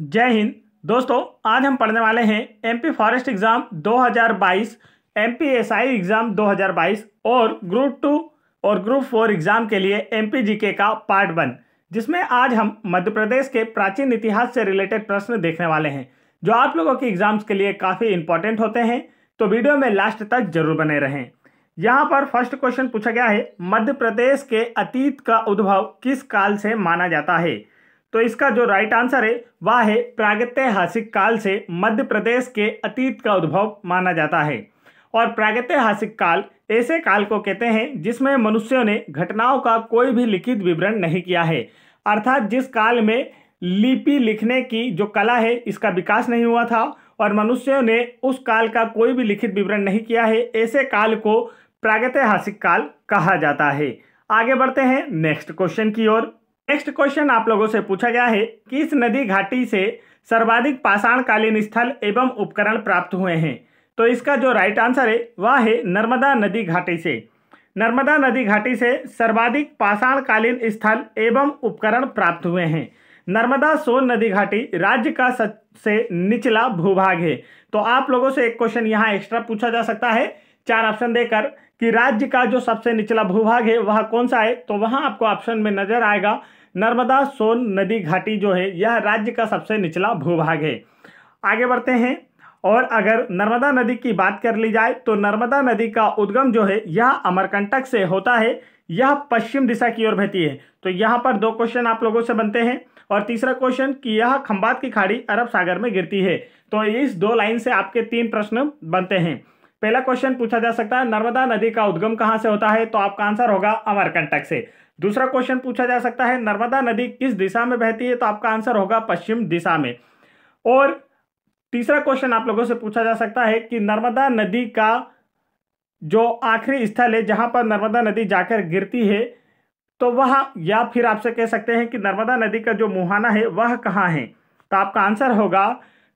जय हिंद दोस्तों आज हम पढ़ने वाले हैं MP forest exam 2022, MPSI exam 2022 और ग्रुप टू और ग्रुप फोर एग्ज़ाम के लिए एमपी जीके का पार्ट वन जिसमें आज हम मध्य प्रदेश के प्राचीन इतिहास से रिलेटेड प्रश्न देखने वाले हैं जो आप लोगों के एग्ज़ाम्स के लिए काफ़ी इंपॉर्टेंट होते हैं तो वीडियो में लास्ट तक जरूर बने रहें यहाँ पर फर्स्ट क्वेश्चन पूछा गया है मध्य प्रदेश के अतीत का उद्भव किस काल से माना जाता है तो इसका जो राइट आंसर है वह है प्रागैतिहासिक काल से मध्य प्रदेश के अतीत का उद्भव माना जाता है और प्रागैतिहासिक काल ऐसे काल को कहते हैं जिसमें मनुष्यों ने घटनाओं का कोई भी लिखित विवरण नहीं किया है अर्थात जिस काल में लिपि लिखने की जो कला है इसका विकास नहीं हुआ था और मनुष्यों ने उस काल का कोई भी लिखित विवरण नहीं किया है ऐसे काल को प्रागैतिहासिक काल कहा जाता है आगे बढ़ते हैं नेक्स्ट क्वेश्चन की ओर नेक्स्ट क्वेश्चन आप लोगों से पूछा गया है किस नदी घाटी से सर्वाधिक पाषाणकालीन स्थल एवं उपकरण प्राप्त हुए हैं तो इसका जो राइट आंसर है वह है नर्मदा नदी घाटी से नर्मदा नदी घाटी से सर्वाधिक पाषाणकालीन स्थल एवं उपकरण प्राप्त हुए हैं नर्मदा सोन नदी घाटी राज्य का सबसे निचला भूभाग है तो आप लोगों से एक क्वेश्चन यहाँ एक्स्ट्रा पूछा जा सकता है चार ऑप्शन देकर कि राज्य का जो सबसे निचला भूभाग है वह कौन सा है तो वहाँ आपको ऑप्शन में नजर आएगा नर्मदा सोन नदी घाटी जो है यह राज्य का सबसे निचला भूभाग है आगे बढ़ते हैं और अगर नर्मदा नदी की बात कर ली जाए तो नर्मदा नदी का उद्गम जो है यह अमरकंटक से होता है यह पश्चिम दिशा की ओर बहती है तो यहाँ पर दो क्वेश्चन आप लोगों से बनते हैं और तीसरा क्वेश्चन कि यह खंबात की खाड़ी अरब सागर में गिरती है तो इस दो लाइन से आपके तीन प्रश्न बनते हैं पहला क्वेश्चन पूछा जा सकता है नर्मदा नदी का उद्गम कहाँ से होता है तो आपका आंसर होगा अमरकंटक से दूसरा क्वेश्चन पूछा जा सकता है नर्मदा नदी किस दिशा में बहती है तो आपका आंसर होगा पश्चिम दिशा में और तीसरा क्वेश्चन आप लोगों से पूछा जा सकता है कि नर्मदा नदी का जो आखिरी स्थल है जहां पर नर्मदा नदी जाकर गिरती है तो वह या फिर आपसे कह सकते हैं कि नर्मदा नदी का जो मुहाना है वह कहाँ है तो आपका आंसर होगा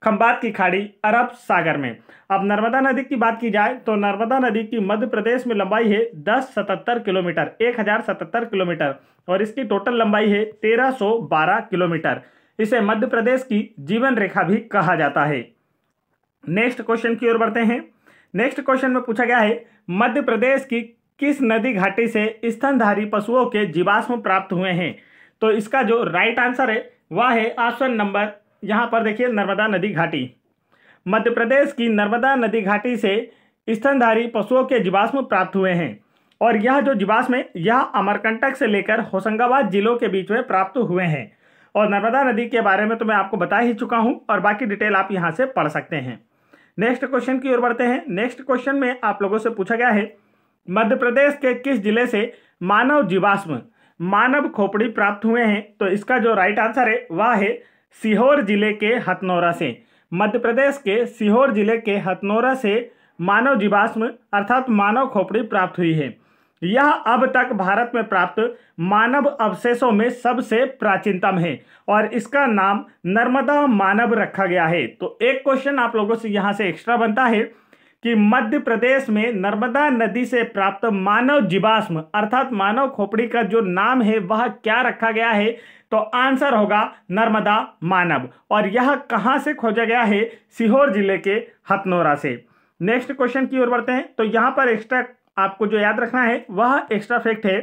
खंबात की खाड़ी अरब सागर में अब नर्मदा नदी की बात की जाए तो नर्मदा नदी की मध्य प्रदेश में लंबाई है दस सतहत्तर किलोमीटर एक हजार सतहत्तर किलोमीटर और इसकी टोटल लंबाई है तेरह सौ बारह किलोमीटर इसे मध्य प्रदेश की जीवन रेखा भी कहा जाता है नेक्स्ट क्वेश्चन की ओर बढ़ते हैं नेक्स्ट क्वेश्चन में पूछा गया है मध्य प्रदेश की किस नदी घाटी से स्तनधारी पशुओं के जीवाश्म प्राप्त हुए हैं तो इसका जो राइट आंसर है वह है ऑप्शन नंबर यहाँ पर देखिए नर्मदा नदी घाटी मध्य प्रदेश की नर्मदा नदी घाटी से स्तनधारी पशुओं के जीवाश्म प्राप्त हुए हैं और यह जो जीवाश्म है यह अमरकंटक से लेकर होशंगाबाद जिलों के बीच में प्राप्त हुए हैं और नर्मदा नदी के बारे में तो मैं आपको बता ही चुका हूँ और बाकी डिटेल आप यहाँ से पढ़ सकते हैं नेक्स्ट क्वेश्चन की ओर बढ़ते हैं नेक्स्ट क्वेश्चन में आप लोगों से पूछा गया है मध्य प्रदेश के किस जिले से मानव जीवाश्म मानव खोपड़ी प्राप्त हुए हैं तो इसका जो राइट आंसर है वह है सीहोर जिले के हथनौरा से मध्य प्रदेश के सीहोर जिले के हथनौरा से मानव जीवाश्म अर्थात मानव खोपड़ी प्राप्त हुई है यह अब तक भारत में प्राप्त मानव अवशेषों में सबसे प्राचीनतम है और इसका नाम नर्मदा मानव रखा गया है तो एक क्वेश्चन आप लोगों से यहाँ से एक्स्ट्रा बनता है कि मध्य प्रदेश में नर्मदा नदी से प्राप्त मानव जीवाश्म अर्थात मानव खोपड़ी का जो नाम है वह क्या रखा गया है तो आंसर होगा नर्मदा मानव और यह कहां से खोजा गया है सीहोर जिले के हथनोरा से नेक्स्ट क्वेश्चन की ओर बढ़ते हैं तो यहां पर एक्स्ट्रा आपको जो याद रखना है वह एक्स्ट्रा फैक्ट है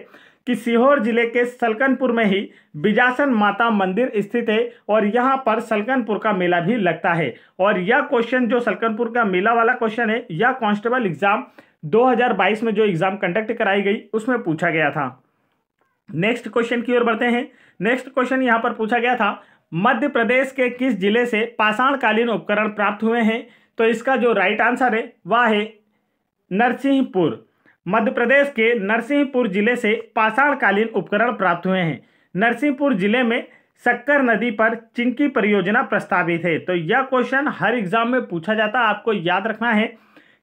कि सीहोर जिले के सलकनपुर में ही बिजासन माता मंदिर स्थित है और यहाँ पर सलकनपुर का मेला भी लगता है और यह क्वेश्चन जो सलकनपुर का मेला वाला क्वेश्चन है यह कांस्टेबल एग्जाम 2022 में जो एग्जाम कंडक्ट कराई गई उसमें पूछा गया था नेक्स्ट क्वेश्चन की ओर बढ़ते हैं नेक्स्ट क्वेश्चन यहाँ पर पूछा गया था मध्य प्रदेश के किस जिले से पाषाणकालीन उपकरण प्राप्त हुए हैं तो इसका जो राइट आंसर है वह है नरसिंहपुर मध्य प्रदेश के नरसिंहपुर जिले से पाषाणकालीन उपकरण प्राप्त हुए हैं नरसिंहपुर जिले में शक्कर नदी पर चिंकी परियोजना प्रस्तावित है तो यह क्वेश्चन हर एग्जाम में पूछा जाता है आपको याद रखना है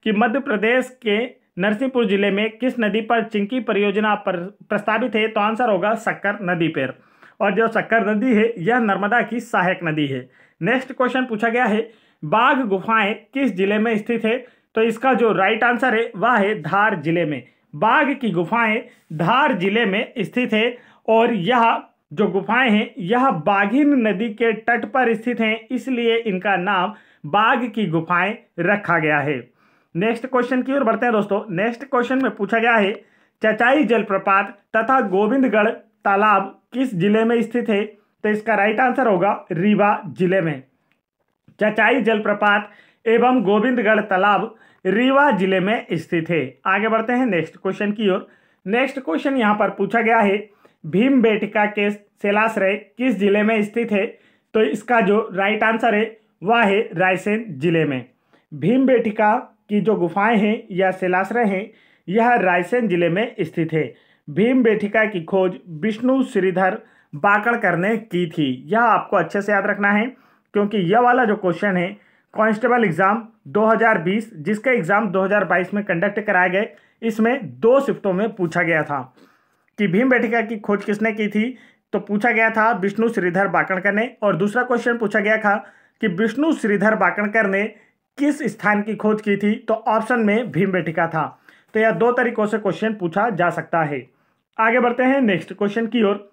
कि मध्य प्रदेश के नरसिंहपुर जिले में किस नदी पर चिंकी परियोजना पर प्रस्तावित है तो आंसर होगा शक्कर नदी पर और जो शक्कर नदी है यह नर्मदा की सहायक नदी है नेक्स्ट क्वेश्चन पूछा गया है बाघ गुफाएं किस जिले में स्थित है तो इसका जो राइट आंसर है वह है धार जिले में बाघ की गुफाएं धार जिले में स्थित है और यह जो गुफाएं हैं यह बाघिन नदी के तट पर स्थित हैं इसलिए इनका नाम बाघ की गुफाएं रखा गया है नेक्स्ट क्वेश्चन की ओर बढ़ते हैं दोस्तों नेक्स्ट क्वेश्चन में पूछा गया है चचाई जलप्रपात तथा गोविंदगढ़ तालाब किस जिले में स्थित है तो इसका राइट आंसर होगा रीवा जिले में चचाई जलप्रपात एवं गोविंदगढ़ तालाब रीवा जिले में स्थित है आगे बढ़ते हैं नेक्स्ट क्वेश्चन की ओर नेक्स्ट क्वेश्चन यहाँ पर पूछा गया है भीम बेटिका के शैलाश्रय किस जिले में स्थित है तो इसका जो राइट आंसर है वह है रायसेन जिले में भीम बेटिका की जो गुफाएं हैं या शैलाश्रय हैं यह रायसेन जिले में स्थित है भीम बेटिका की खोज विष्णु श्रीधर बाकड़कर ने की थी यह आपको अच्छे से याद रखना है क्योंकि यह वाला जो क्वेश्चन है कांस्टेबल एग्ज़ाम 2020 जिसका एग्ज़ाम 2022 में कंडक्ट कराए गए इसमें दो शिफ्टों में पूछा गया था कि भीम बैठिका की खोज किसने की थी तो पूछा गया था विष्णु श्रीधर बाकणकर ने और दूसरा क्वेश्चन पूछा गया था कि विष्णु श्रीधर बाकणकर ने किस स्थान की खोज की थी तो ऑप्शन में भीम बैठिका था तो यह दो तरीकों से क्वेश्चन पूछा जा सकता है आगे बढ़ते हैं नेक्स्ट क्वेश्चन की ओर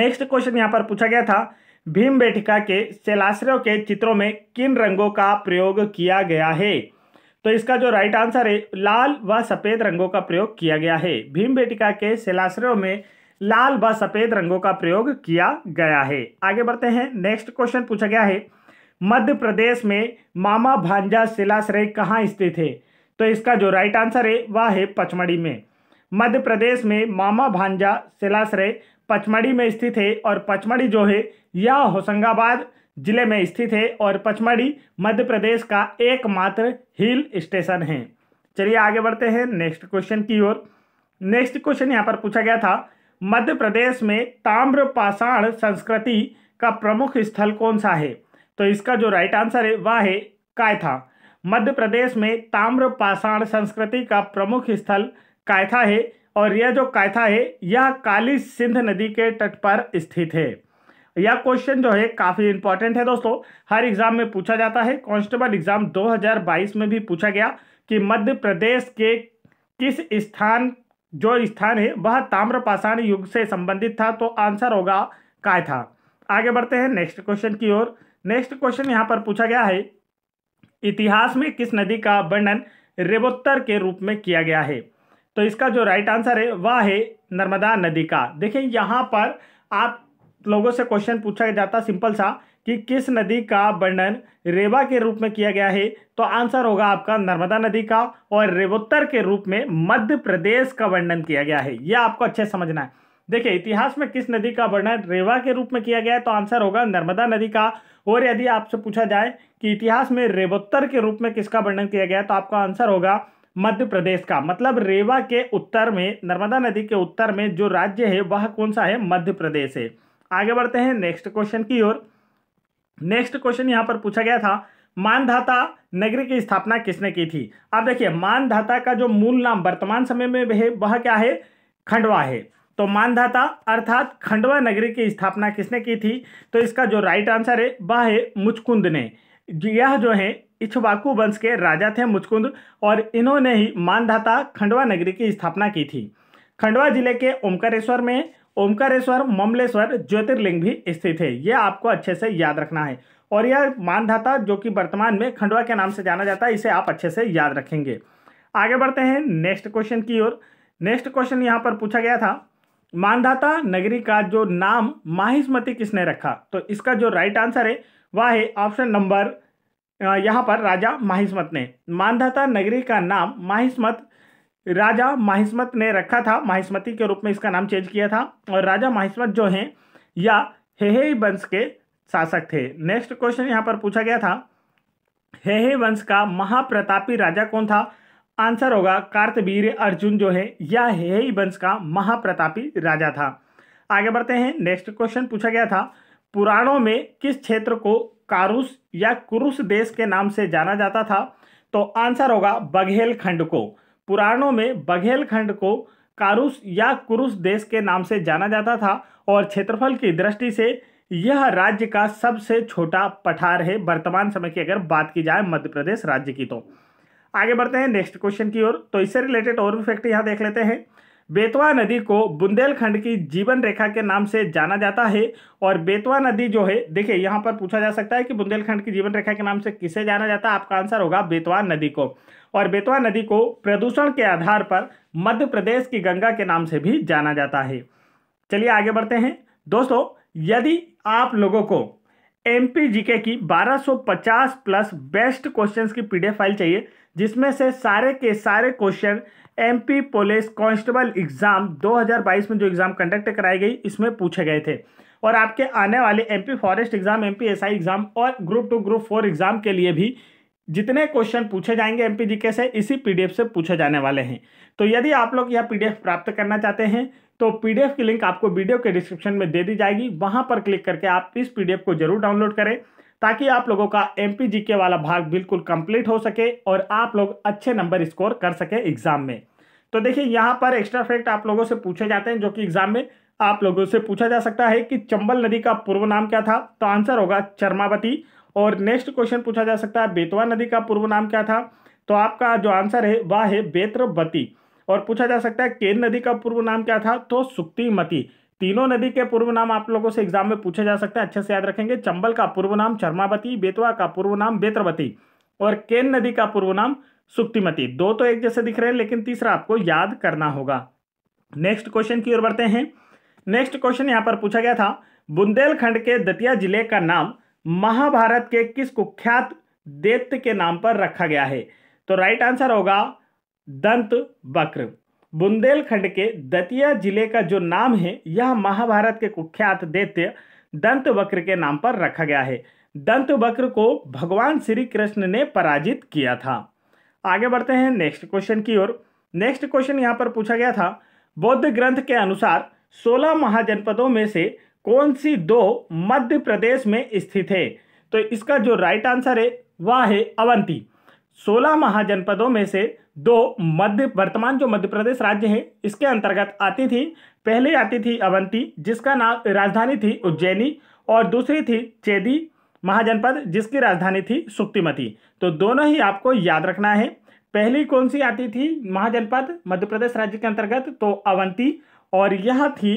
नेक्स्ट क्वेश्चन यहाँ पर पूछा गया था भीम बैठिका के शैलाश्रयों के चित्रों में किन रंगों का प्रयोग किया गया है तो इसका जो राइट आंसर है लाल व सफ़ेद रंगों का प्रयोग किया गया है भीम बेटिका के शैलाश्रयों में लाल व सफ़ेद रंगों का प्रयोग किया गया है आगे बढ़ते हैं नेक्स्ट क्वेश्चन पूछा गया है मध्य प्रदेश में मामा भांजा शिलाश्रय कहाँ स्थित है तो इसका जो राइट आंसर है वह है पचमढ़ी में मध्य प्रदेश में मामा भांजा शिलाश्रय पचमढ़ी में स्थित है और पचमढ़ी जो है यह होशंगाबाद जिले में स्थित है और पचमढ़ी मध्य प्रदेश का एकमात्र हिल स्टेशन है चलिए आगे बढ़ते हैं नेक्स्ट क्वेश्चन की ओर नेक्स्ट क्वेश्चन यहाँ पर पूछा गया था मध्य प्रदेश में ताम्र पाषाण संस्कृति का प्रमुख स्थल कौन सा है तो इसका जो राइट आंसर है वह है कायथा मध्य प्रदेश में ताम्र पाषाण संस्कृति का प्रमुख स्थल कायथा है और यह जो कायथा है यह काली सिंध नदी के तट पर स्थित है यह क्वेश्चन जो है काफ़ी इंपॉर्टेंट है दोस्तों हर एग्जाम में पूछा जाता है कांस्टेबल एग्जाम 2022 में भी पूछा गया कि मध्य प्रदेश के किस स्थान जो स्थान है वह ताम्रपाषाण युग से संबंधित था तो आंसर होगा कायथा आगे बढ़ते हैं नेक्स्ट क्वेश्चन की ओर नेक्स्ट क्वेश्चन यहाँ पर पूछा गया है इतिहास में किस नदी का वर्णन रेवोत्तर के रूप में किया गया है तो इसका जो राइट आंसर है वह है नर्मदा नदी का देखिए यहाँ पर आप लोगों से क्वेश्चन पूछा जाता सिंपल सा कि किस नदी का वर्णन रेवा के रूप में किया गया है तो आंसर होगा आपका नर्मदा नदी का और रेवोत्तर के रूप में मध्य प्रदेश का वर्णन किया गया है यह आपको अच्छे समझना है देखिए इतिहास में किस नदी का वर्णन रेवा के रूप में किया गया है तो आंसर होगा नर्मदा नदी का और यदि आपसे पूछा जाए कि इतिहास में रेवोत्तर के रूप में किसका वर्णन किया गया है तो आपका आंसर होगा मध्य प्रदेश का मतलब रेवा के उत्तर में नर्मदा नदी के उत्तर में जो राज्य है वह कौन सा है मध्य प्रदेश है आगे बढ़ते हैं नेक्स्ट क्वेश्चन की ओर नेक्स्ट क्वेश्चन यहाँ पर पूछा गया था मानधाता नगरी की स्थापना किसने की थी अब देखिए मानधाता का जो मूल नाम वर्तमान समय में है वह क्या है खंडवा है तो मानधाता अर्थात खंडवा नगरी की स्थापना किसने की थी तो इसका जो राइट आंसर है वह है मुचकुंद ने यह जो है इच्छुबाकू वंश के राजा थे मुचकुंद और इन्होंने ही मानधाता खंडवा नगरी की स्थापना की थी खंडवा जिले के ओमकारेश्वर में ओमकारेश्वर ममलेश्वर ज्योतिर्लिंग भी स्थित है यह आपको अच्छे से याद रखना है और यह मानधाता जो कि वर्तमान में खंडवा के नाम से जाना जाता है इसे आप अच्छे से याद रखेंगे आगे बढ़ते हैं नेक्स्ट क्वेश्चन की ओर नेक्स्ट क्वेश्चन यहाँ पर पूछा गया था मानधाता नगरी का जो नाम माहिष्मती किसने रखा तो इसका जो राइट आंसर है वह है ऑप्शन नंबर यहाँ पर राजा माहिस्मत ने मानधाता नगरी का नाम माहिस्मत राजा माहिस्मत ने रखा था माहिस्मती के रूप में इसका नाम चेंज किया था और राजा माहिस्मत जो हैं या हेहे वंश के शासक थे नेक्स्ट क्वेश्चन यहाँ पर पूछा गया था हेहे वंश का महाप्रतापी राजा कौन था आंसर होगा कार्तवीर अर्जुन जो है या हेहे वंश का महाप्रतापी राजा था आगे बढ़ते हैं नेक्स्ट क्वेश्चन पूछा गया था पुराणों में किस क्षेत्र को कारुस या कुरुस देश के नाम से जाना जाता था तो आंसर होगा बघेल खंड को पुराणों में बघेल खंड को कारुस या कुरुस देश के नाम से जाना जाता था और क्षेत्रफल की दृष्टि से यह राज्य का सबसे छोटा पठार है वर्तमान समय की अगर बात की जाए मध्य प्रदेश राज्य की तो आगे बढ़ते हैं नेक्स्ट क्वेश्चन की ओर तो इससे रिलेटेड और भी फैक्ट यहाँ देख लेते हैं बेतवा नदी को बुंदेलखंड की जीवन रेखा के नाम से जाना जाता है और बेतवा नदी जो है देखिए यहाँ पर पूछा जा सकता है कि बुंदेलखंड की जीवन रेखा के नाम से किसे जाना जाता है आपका आंसर होगा बेतवा नदी को और बेतवा नदी को प्रदूषण के आधार पर मध्य प्रदेश की गंगा के नाम से भी जाना जाता है चलिए आगे बढ़ते हैं दोस्तों यदि आप लोगों को एम पी जी के की बारह प्लस बेस्ट क्वेश्चन की पी फाइल चाहिए जिसमें से सारे के सारे question MP police constable exam 2022 में जो एग्ज़ाम कंडक्ट कराई गई इसमें पूछे गए थे और आपके आने वाले MP forest exam MP SI exam और group two group four exam के लिए भी जितने क्वेश्चन पूछे जाएंगे एम पी से इसी पी से पूछे जाने वाले हैं तो यदि आप लोग यह पी प्राप्त करना चाहते हैं तो पी की लिंक आपको वीडियो के डिस्क्रिप्शन में दे दी जाएगी वहाँ पर क्लिक करके आप इस पी को जरूर डाउनलोड करें ताकि आप लोगों का एम के वाला भाग बिल्कुल कंप्लीट हो सके और आप लोग अच्छे नंबर स्कोर कर सके एग्जाम में तो देखिए यहाँ पर एक्स्ट्रा फैक्ट आप लोगों से पूछे जाते हैं जो कि एग्जाम में आप लोगों से पूछा जा सकता है कि चंबल नदी का पूर्व नाम क्या था तो आंसर होगा चरमावती और नेक्स्ट क्वेश्चन पूछा जा सकता है बेतवा नदी का पूर्व नाम क्या था तो आपका जो आंसर है वह है बेत्रवती और पूछा जा सकता है केन नदी का पूर्व नाम क्या था तो सुक्तिमती तीनों नदी के पूर्व नाम आप लोगों से एग्जाम में पूछे जा सकते हैं अच्छे से याद रखेंगे चंबल का पूर्व नाम चर्मावती बेतवा का पूर्व नाम बेतरवती और केन नदी का पूर्व नाम सुक्तिमती दो तो एक जैसे दिख रहे हैं लेकिन तीसरा आपको याद करना होगा नेक्स्ट क्वेश्चन की ओर बढ़ते हैं नेक्स्ट क्वेश्चन यहाँ पर पूछा गया था बुंदेलखंड के दतिया जिले का नाम महाभारत के किस कुख्यात दैत्य के नाम पर रखा गया है तो राइट आंसर होगा दंत वक्र बुंदेलखंड के दतिया जिले का जो नाम है यह महाभारत के कुख्यात दैत्य दंत वक्र के नाम पर रखा गया है दंत वक्र को भगवान श्री कृष्ण ने पराजित किया था आगे बढ़ते हैं नेक्स्ट क्वेश्चन की ओर नेक्स्ट क्वेश्चन यहाँ पर पूछा गया था बौद्ध ग्रंथ के अनुसार सोलह महाजनपदों में से कौन सी दो मध्य प्रदेश में स्थित है तो इसका जो राइट आंसर है वह है अवंती सोलह महाजनपदों में से दो मध्य वर्तमान जो मध्य प्रदेश राज्य है इसके अंतर्गत आती थी पहले आती थी अवंती जिसका नाम राजधानी थी उज्जैनी और दूसरी थी चेदी महाजनपद जिसकी राजधानी थी सुक्तिमती तो दोनों ही आपको याद रखना है पहली कौन सी आती थी महाजनपद मध्य प्रदेश राज्य के अंतर्गत तो अवंती और यह थी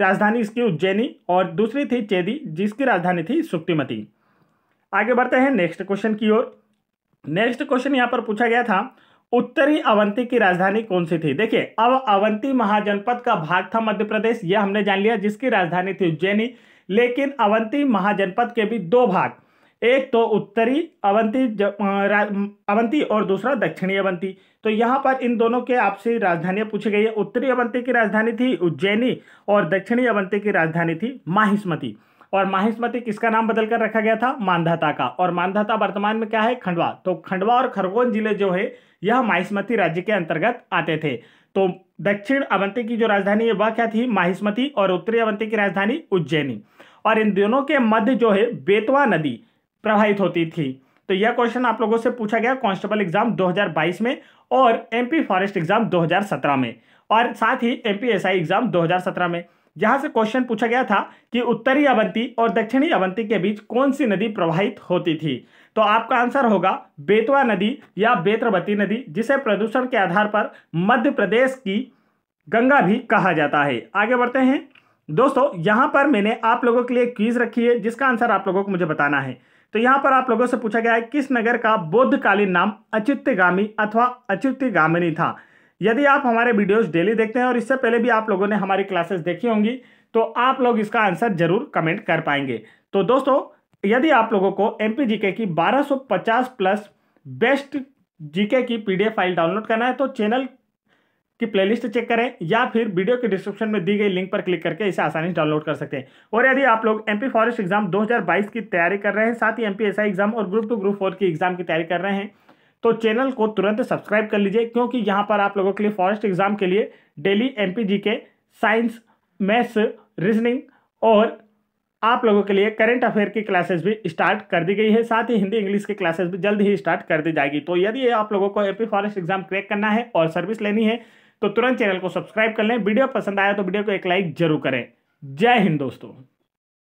राजधानी इसकी उज्जैनी और दूसरी थी चेदी जिसकी राजधानी थी सुक्तिमती आगे बढ़ते हैं नेक्स्ट क्वेश्चन की ओर नेक्स्ट क्वेश्चन यहाँ पर पूछा गया था उत्तरी अवंती की राजधानी कौन सी थी देखिए अब अवंती महाजनपद का भाग था मध्य प्रदेश यह हमने जान लिया जिसकी राजधानी थी उज्जैनी लेकिन अवंती महाजनपद के भी दो भाग एक तो उत्तरी अवंती अवंती और दूसरा दक्षिणी अवंती तो यहाँ पर इन दोनों के आपसे राजधानियाँ पूछी गई है उत्तरी अवंती की राजधानी थी उज्जैनी और दक्षिणी अवंती की राजधानी थी माहिस्मती और माहिष्मती किसका नाम बदलकर रखा गया था मानधाता का और मानधाता वर्तमान में क्या है खंडवा तो खंडवा और खरगोन जिले जो है यह माहिष्मती राज्य के अंतर्गत आते थे तो दक्षिण अवंती की जो राजधानी है वह क्या थी माहिष्मती और उत्तरी अवंती की राजधानी उज्जैनी और इन दोनों के मध्य जो है बेतवा नदी प्रवाहित होती थी तो यह क्वेश्चन आप लोगों से पूछा गया कांस्टेबल एग्जाम 2022 में और एमपी फॉरेस्ट एग्जाम 2017 में और साथ ही एमपी एग्जाम 2017 में जहां से क्वेश्चन पूछा गया था कि उत्तरी अवंती और दक्षिणी अवंती के बीच कौन सी नदी प्रवाहित होती थी तो आपका आंसर होगा बेतवा नदी या बेत्रवती नदी जिसे प्रदूषण के आधार पर मध्य प्रदेश की गंगा भी कहा जाता है आगे बढ़ते हैं दोस्तों यहाँ पर मैंने आप लोगों के लिए क्वीज रखी है जिसका आंसर आप लोगों को मुझे बताना है तो यहाँ पर आप लोगों से पूछा गया है किस नगर का बौद्धकालीन नाम अचित्यगामी अथवा अचित्यगामिनी था यदि आप हमारे वीडियोस डेली देखते हैं और इससे पहले भी आप लोगों ने हमारी क्लासेस देखी होंगी तो आप लोग इसका आंसर जरूर कमेंट कर पाएंगे तो दोस्तों यदि आप लोगों को एम पी की 1250 प्लस बेस्ट जीके की पीडीएफ फाइल डाउनलोड करना है तो चैनल की प्लेलिस्ट चेक करें या फिर वीडियो के डिस्क्रिप्शन में दी गई लिंक पर क्लिक करके इसे आसानी से डाउनलोड कर सकते हैं और यदि आप लोग एमपी फॉरेस्ट एग्जाम 2022 की तैयारी कर रहे हैं साथ ही एमपी एग्जाम और ग्रुप टू ग्रुप फोर की एग्जाम की तैयारी कर रहे हैं तो चैनल को तुरंत सब्सक्राइब कर लीजिए क्योंकि यहाँ पर आप लोगों के लिए फॉरेस्ट एग्जाम के लिए डेली एम के साइंस मैथ्स रीजनिंग और आप लोगों के लिए करंट अफेयर की क्लासेस भी स्टार्ट कर दी गई है साथ ही हिंदी इंग्लिश की क्लासेस भी जल्द ही स्टार्ट कर दी जाएगी तो यदि आप लोगों को एपी फॉरेस्ट एग्जाम क्रैक करना है और सर्विस लेनी है तो तुरंत चैनल को सब्सक्राइब कर लें वीडियो पसंद आया तो वीडियो को एक लाइक जरूर करें जय हिंद दोस्तों